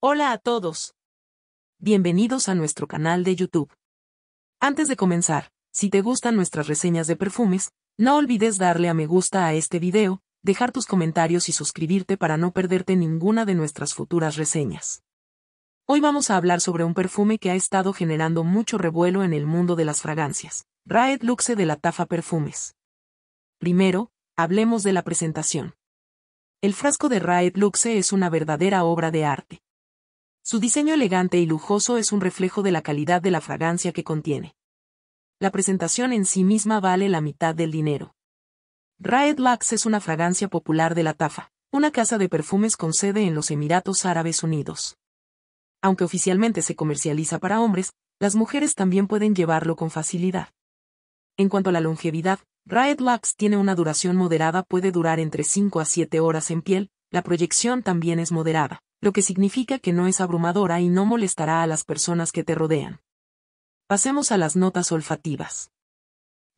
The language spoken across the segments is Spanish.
Hola a todos. Bienvenidos a nuestro canal de YouTube. Antes de comenzar, si te gustan nuestras reseñas de perfumes, no olvides darle a me gusta a este video, dejar tus comentarios y suscribirte para no perderte ninguna de nuestras futuras reseñas. Hoy vamos a hablar sobre un perfume que ha estado generando mucho revuelo en el mundo de las fragancias, Raed Luxe de la Tafa Perfumes. Primero, hablemos de la presentación. El frasco de Raed Luxe es una verdadera obra de arte su diseño elegante y lujoso es un reflejo de la calidad de la fragancia que contiene. La presentación en sí misma vale la mitad del dinero. Riot Lux es una fragancia popular de la Tafa, una casa de perfumes con sede en los Emiratos Árabes Unidos. Aunque oficialmente se comercializa para hombres, las mujeres también pueden llevarlo con facilidad. En cuanto a la longevidad, Riot Lux tiene una duración moderada, puede durar entre 5 a 7 horas en piel, la proyección también es moderada lo que significa que no es abrumadora y no molestará a las personas que te rodean. Pasemos a las notas olfativas.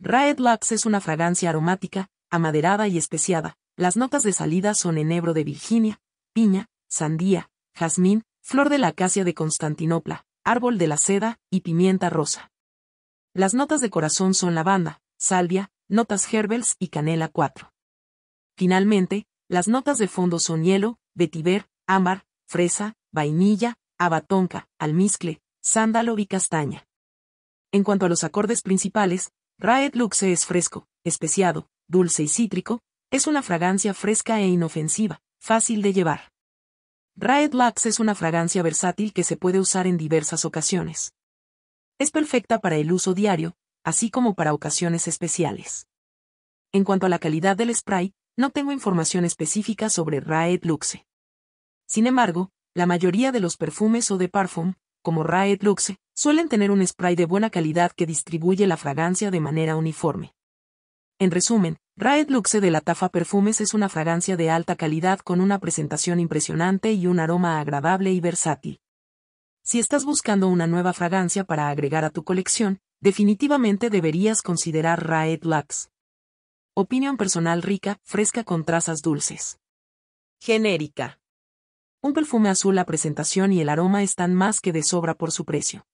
Raed Lux es una fragancia aromática, amaderada y especiada. Las notas de salida son enebro de Virginia, piña, sandía, jazmín, flor de la acacia de Constantinopla, árbol de la seda y pimienta rosa. Las notas de corazón son lavanda, salvia, notas herbels y canela 4. Finalmente, las notas de fondo son hielo, vetiver, ámbar, fresa, vainilla, abatonca, almizcle, sándalo y castaña. En cuanto a los acordes principales, Raed Luxe es fresco, especiado, dulce y cítrico, es una fragancia fresca e inofensiva, fácil de llevar. Raed Luxe es una fragancia versátil que se puede usar en diversas ocasiones. Es perfecta para el uso diario, así como para ocasiones especiales. En cuanto a la calidad del spray, no tengo información específica sobre Raed Luxe. Sin embargo, la mayoría de los perfumes o de parfum, como Raed Luxe, suelen tener un spray de buena calidad que distribuye la fragancia de manera uniforme. En resumen, Raed Luxe de la Tafa Perfumes es una fragancia de alta calidad con una presentación impresionante y un aroma agradable y versátil. Si estás buscando una nueva fragancia para agregar a tu colección, definitivamente deberías considerar Raed Luxe. Opinión personal rica, fresca con trazas dulces. Genérica. Un perfume azul la presentación y el aroma están más que de sobra por su precio.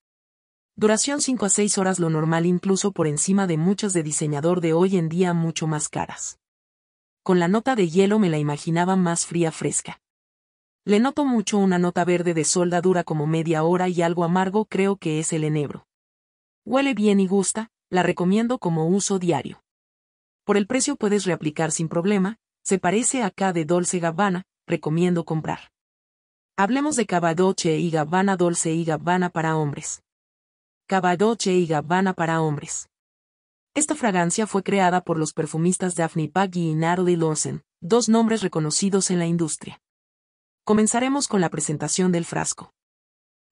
Duración 5 a 6 horas lo normal incluso por encima de muchas de diseñador de hoy en día mucho más caras. Con la nota de hielo me la imaginaba más fría fresca. Le noto mucho una nota verde de solda dura como media hora y algo amargo creo que es el enebro. Huele bien y gusta, la recomiendo como uso diario. Por el precio puedes reaplicar sin problema, se parece a K de Dolce Gabbana, recomiendo comprar. Hablemos de Cabadoche y Gabbana Dolce y Gabbana para hombres. Cabadoche y Gabbana para hombres. Esta fragancia fue creada por los perfumistas Daphne Paggy y Natalie Lawson, dos nombres reconocidos en la industria. Comenzaremos con la presentación del frasco.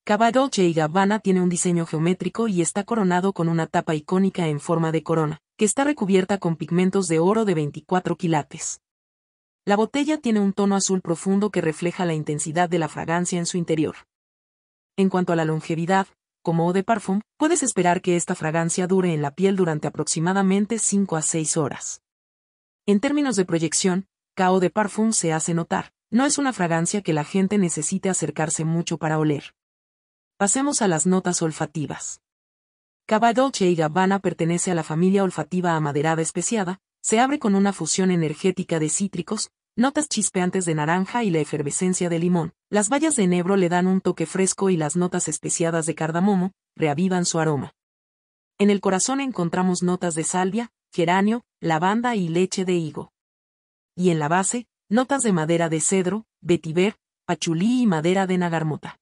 Cabadoche y Gabbana tiene un diseño geométrico y está coronado con una tapa icónica en forma de corona, que está recubierta con pigmentos de oro de 24 quilates. La botella tiene un tono azul profundo que refleja la intensidad de la fragancia en su interior. En cuanto a la longevidad, como eau de parfum, puedes esperar que esta fragancia dure en la piel durante aproximadamente 5 a 6 horas. En términos de proyección, Cao de Parfum se hace notar. No es una fragancia que la gente necesite acercarse mucho para oler. Pasemos a las notas olfativas. Cava Dolce y Gabbana pertenece a la familia olfativa amaderada especiada, se abre con una fusión energética de cítricos, notas chispeantes de naranja y la efervescencia de limón. Las bayas de enebro le dan un toque fresco y las notas especiadas de cardamomo reavivan su aroma. En el corazón encontramos notas de salvia, geranio, lavanda y leche de higo. Y en la base, notas de madera de cedro, vetiver, pachulí y madera de nagarmota.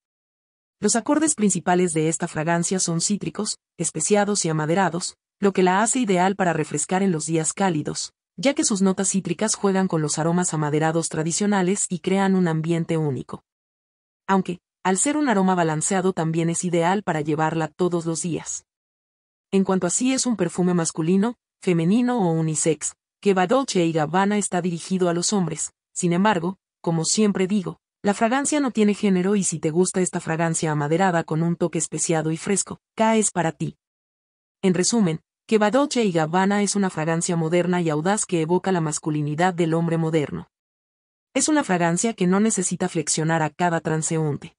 Los acordes principales de esta fragancia son cítricos, especiados y amaderados, lo que la hace ideal para refrescar en los días cálidos, ya que sus notas cítricas juegan con los aromas amaderados tradicionales y crean un ambiente único. Aunque, al ser un aroma balanceado también es ideal para llevarla todos los días. En cuanto a si es un perfume masculino, femenino o unisex, que Dolce y Gabbana está dirigido a los hombres, sin embargo, como siempre digo, la fragancia no tiene género y si te gusta esta fragancia amaderada con un toque especiado y fresco, es para ti. En resumen, que Badoche y Gabbana es una fragancia moderna y audaz que evoca la masculinidad del hombre moderno. Es una fragancia que no necesita flexionar a cada transeúnte.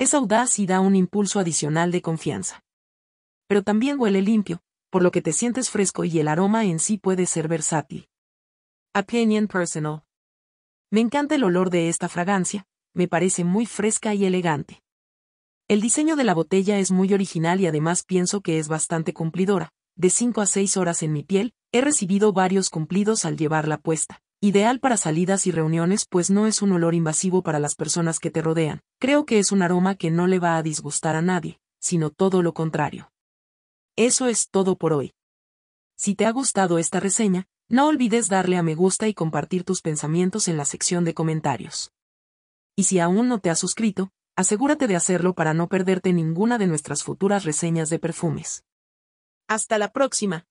Es audaz y da un impulso adicional de confianza. Pero también huele limpio, por lo que te sientes fresco y el aroma en sí puede ser versátil. Opinion Personal. Me encanta el olor de esta fragancia, me parece muy fresca y elegante. El diseño de la botella es muy original y además pienso que es bastante cumplidora, de 5 a 6 horas en mi piel, he recibido varios cumplidos al llevarla puesta. Ideal para salidas y reuniones pues no es un olor invasivo para las personas que te rodean. Creo que es un aroma que no le va a disgustar a nadie, sino todo lo contrario. Eso es todo por hoy. Si te ha gustado esta reseña, no olvides darle a me gusta y compartir tus pensamientos en la sección de comentarios. Y si aún no te has suscrito, asegúrate de hacerlo para no perderte ninguna de nuestras futuras reseñas de perfumes. Hasta la próxima.